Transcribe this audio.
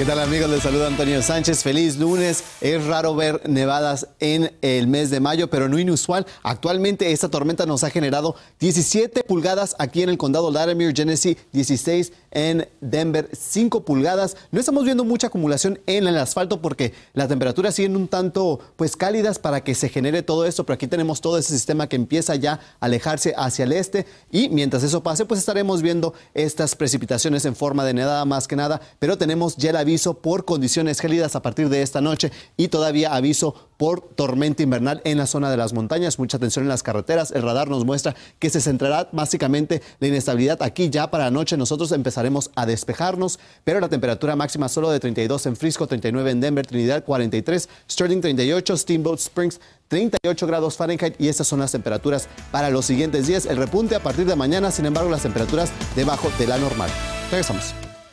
¿Qué tal amigos? Les saluda Antonio Sánchez. Feliz lunes. Es raro ver nevadas en el mes de mayo, pero no inusual. Actualmente esta tormenta nos ha generado 17 pulgadas aquí en el condado Latimer, Genesee, 16 en Denver, 5 pulgadas. No estamos viendo mucha acumulación en el asfalto porque las temperaturas siguen un tanto pues cálidas para que se genere todo esto, pero aquí tenemos todo ese sistema que empieza ya a alejarse hacia el este y mientras eso pase pues estaremos viendo estas precipitaciones en forma de nevada más que nada, pero tenemos ya la aviso por condiciones gélidas a partir de esta noche y todavía aviso por tormenta invernal en la zona de las montañas. Mucha atención en las carreteras. El radar nos muestra que se centrará básicamente la inestabilidad aquí ya para la noche. Nosotros empezaremos a despejarnos, pero la temperatura máxima solo de 32 en Frisco, 39 en Denver, Trinidad 43, Sterling 38, Steamboat Springs 38 grados Fahrenheit y estas son las temperaturas para los siguientes días. El repunte a partir de mañana, sin embargo, las temperaturas debajo de la normal. Regresamos.